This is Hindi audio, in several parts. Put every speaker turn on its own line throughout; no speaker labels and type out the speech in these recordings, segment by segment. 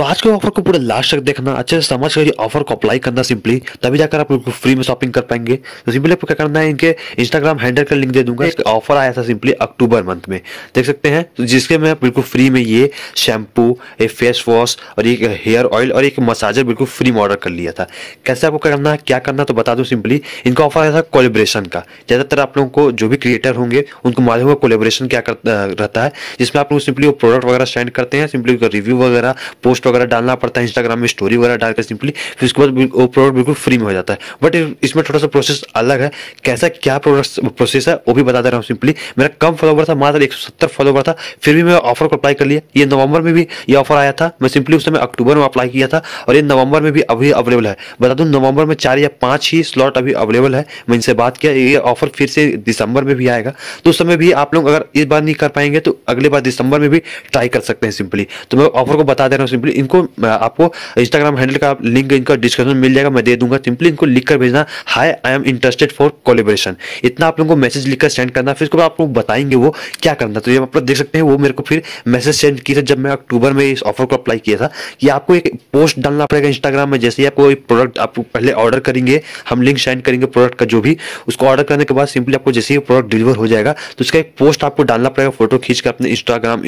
तो आज के ऑफर को पूरा लास्ट तक देखना अच्छे से समझ कर ऑफर को अप्लाई करना सिंपली तभी जाकर आप फ्री में शॉपिंग कर पाएंगे तो सिंपली आपको क्या करना है इनके इंस्टाग्राम हैंडल का लिंक दे दूंगा एक ऑफर आया था सिंपली अक्टूबर मंथ में देख सकते हैं तो जिसके मैं बिल्कुल फ्री में ये शैम्पू एक फेस वॉश और एक हेयर ऑयल और एक मसाजर बिल्कुल फ्री में ऑर्डर कर लिया था कैसे आपको करना है क्या करना तो बता दूँ सिंपली इनका ऑफर आया था कोलेब्रेशन का ज़्यादातर आप लोगों को जो भी क्रिएटर होंगे उनको मालूम होगा कोलेब्रेशन क्या रहता है जिसमें आप लोग सिंपली वो प्रोडक्ट वगैरह सेंड करते हैं सिंपली उनका रिव्यू वगैरह पोस्ट वगैरह डालना पड़ता है इंस्टाग्राम में स्टोरी वगैरह डालकर सिंपली फिर उसके बाद वो प्रोडक्ट बिल्कुल फ्री में हो जाता है बट इसमें थोड़ा सा प्रोसेस अलग है कैसा क्या प्रोसेस है वो भी बता दे रहा हूँ सिंपली मेरा कम फॉलोवर था मात्र एक फॉलोवर था फिर भी मैं ऑफर को अप्लाई कर लिया ये नवंबर में भी ये ऑफर आया था मैं सिंपली उस समय अक्टूबर में अप्लाई किया था और ये नवंबर में भी अभी अवेलेबल है बता दूँ नवंबर में चार या पाँच ही स्लॉट अभी अवेलेबल है मैं इनसे बात किया ये ऑफर फिर से दिसंबर में भी आएगा तो उस समय भी आप लोग अगर इस बार नहीं कर पाएंगे तो अगले बार दिसंबर में भी ट्राई कर सकते हैं सिंपली तो मैं ऑफर को बता दे रहा हूँ सिंपली इनको आपको इंस्टाग्राम हैंडल का लिंक इनका डिस्क्रिप्शन मिल जाएगा मैं दे दूंगा सिंपली इनको लिख भेजना hi I am interested for collaboration इतना आप लोगों को मैसेज लिखकर सेंड करना फिर उसके बाद आप लोग बताएंगे वो क्या करना तो ये आप लोग देख सकते हैं वो मेरे को फिर मैसेज सेंड किया था जब मैं अक्टूबर में इस ऑफर को अप्लाई किया था कि आपको एक पोस्ट डालना पड़ेगा इंस्टाग्राम में जैसे ही आपको प्रोडक्ट आप पहले ऑर्डर करेंगे हम लिंक सेंड करेंगे प्रोडक्ट का जो भी उसको ऑर्डर करने के बाद सिंपली आपको जैसे ही प्रोडक्ट डिलीवर हो जाएगा तो उसका एक पोस्ट आपको डालना पड़ेगा फोटो खींच कर अपने इंस्टाग्राम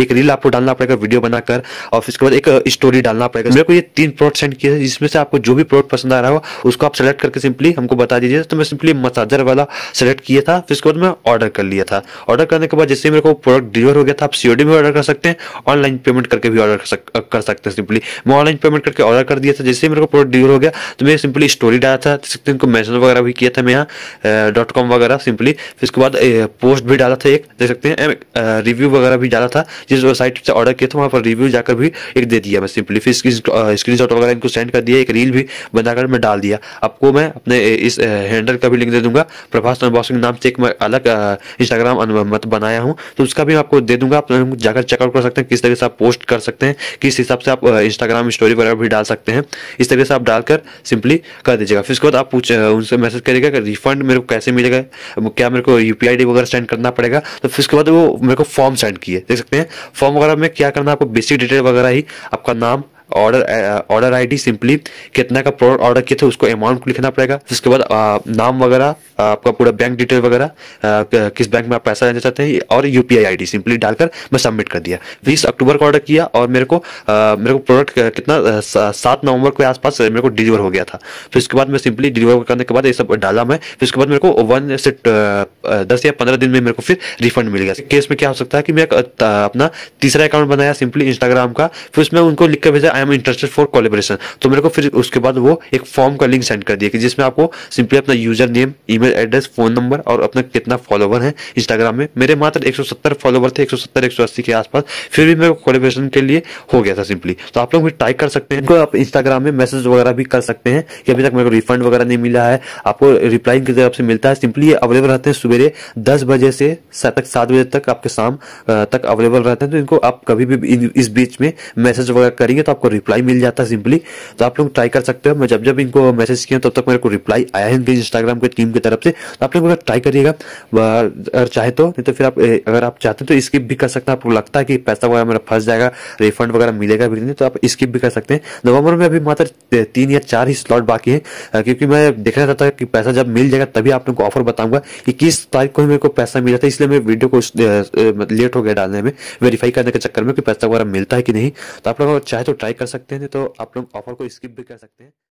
एक रील आपको डालना पड़ेगा वीडियो बनाकर और फिर बाद एक स्टोरी डालना पड़ेगा मेरे को ये तीन प्लॉट सेंड किया है जिसमें से आपको जो भी प्लॉट पसंद आ रहा हो उसको आप सेलेक्ट करके सिंपली हमको बता दीजिए तो मैं सिंपली मसाजर वाला सेलेक्ट किया था फिर उसके बाद मैं ऑर्डर कर लिया था ऑर्डर करने के बाद जैसे मेरे को प्रोडक्ट डिलीवर हो गया था आप सीओडी में ऑर्डर कर सकते हैं ऑनलाइन पेमेंट करके भी ऑर्डर कर, कर सकते हैं सिंपली मैं ऑनलाइन पेमेंट करके ऑर्डर कर दिया था जैसे मेरे को प्रोडक्ट डिलीवर हो गया तो मैं सिंपली स्टोरी डाला था सकते इनको मैसेज वगैरह भी किया था मैं यहाँ डॉट कॉम वगैरह सिंपली फिर उसके बाद पोस्ट भी डाला था एक देख सकते हैं रिव्यू वगैरह भी डाला था जिस वेबसाइट से ऑर्डर किया था वहाँ पर रिव्यू जाकर भी फिर दे दिया मैं सिंपली फिर स्क्रीन शॉट वगैरह इनको सेंड कर दिया एक रील भी बनाकर मैं डाल दिया आपको मैं अपने इस हैंडल का भी लिंक दे दूंगा प्रभास अनबॉक्सिंग नाम से एक मैं अलग इंस्टाग्राम मत बनाया हूँ तो उसका भी मैं आपको दे दूंगा आप जाकर चेकआउट कर सकते हैं किस तरीके से आप पोस्ट कर सकते हैं किस हिसाब से आप इंस्टाग्राम स्टोरी वगैरह भी डाल सकते हैं इस तरीके से आप डालकर सिंपली कर दीजिएगा फिर उसके बाद आप पूछ उनसे मैसेज करिएगा कि रिफंड मेरे को कैसे मिलेगा क्या मेरे को यू पी वगैरह सेंड करना पड़ेगा तो फिर उसके बाद वो मेरे को फॉर्म सेंड किए देख सकते हैं फॉर्म वगैरह में क्या करना आपको बेसिक डिटेल वगैरह ही आपका नाम ऑर्डर ऑर्डर आईडी सिंपली कितना का प्रोडक्ट ऑर्डर किया था उसको अमाउंट लिखना पड़ेगा उसके बाद आ, uh, नाम वगैरह uh, आपका पूरा बैंक डिटेल वगैरह uh, किस बैंक में आप पैसा लेना चाहते हैं और यू पी सिंपली डालकर मैं सबमिट कर दिया बीस अक्टूबर को ऑर्डर किया और मेरे को आ, मेरे को प्रोडक्ट कितना सात नवंबर के आसपास मेरे को डिलीवर हो गया था फिर उसके बाद मैं सिंपली डिलीवर करने के बाद ये सब डाला मैं फिर उसके बाद मेरे को वन से दस या पंद्रह दिन में मेरे को फिर रिफंड मिल गया केस में क्या हो सकता है कि मैं अपना तीसरा अकाउंट बनाया सिंपली इंस्टाग्राम का फिर उसमें उनको लिख कर भेजा I am interested for collaboration तो मेरे को फिर उसके बाद वो एक फॉर्म का लिंक सेंड कर दिया कि जिसमें आपको सिंपली अपना user name email address phone number और अपना कितना फॉलोवर है इंस्टाग्राम में मेरे मात्र एक फॉलोवर थे एक सौ के आसपास फिर भी मेरे कोलेबरेशन के लिए हो गया था सिंपली तो आप लोग भी ट्राई कर सकते हैं इनको आप इंस्टाग्राम में मैसेज वगैरह भी कर सकते हैं कि अभी तक मेरे को रिफंड वगैरह नहीं मिला है आपको रिप्लाई की तरफ से मिलता है सिंपली ये अवेलेबल रहते हैं सवेरे दस बजे से तक सात बजे तक आपके शाम तक अवेलेबल रहते हैं तो इनको आप कभी भी इस बीच में मैसेज वगैरह करेंगे तो आपको रिप्लाई मिल जाता है सिंपली तो आप लोग ट्राई कर सकते हो मैं जब जब इनको मैसेज किया तब तक मेरे को रिप्लाई आया है इनके इंस्टाग्राम के टीम की तरफ से तो आप लोग अगर ट्राई करिएगा अगर चाहे तो नहीं तो फिर आप अगर आप चाहते तो स्किप भी कर सकते हैं आपको लगता है कि पैसा वगैरह मेरा फंस जाएगा रिफंड वगैरह मिलेगा भी नहीं तो आप स्किप भी कर सकते हैं नवंबर में अभी मात्र तीन या चार ही स्लॉट बाकी है क्योंकि मैं देखना चाहता था कि पैसा जब मिल जाएगा तभी आप लोग को ऑफर बताऊंगा कि किस तारीख को मेरे को पैसा मिला था इसलिए मैं वीडियो को लेट मतलब हो गया डालने में वेरीफाई करने के चक्कर में कि पैसा वगैरह मिलता है कि नहीं तो आप लोग चाहे तो ट्राई कर सकते थे तो आप लोग ऑफर को स्किप भी कर सकते हैं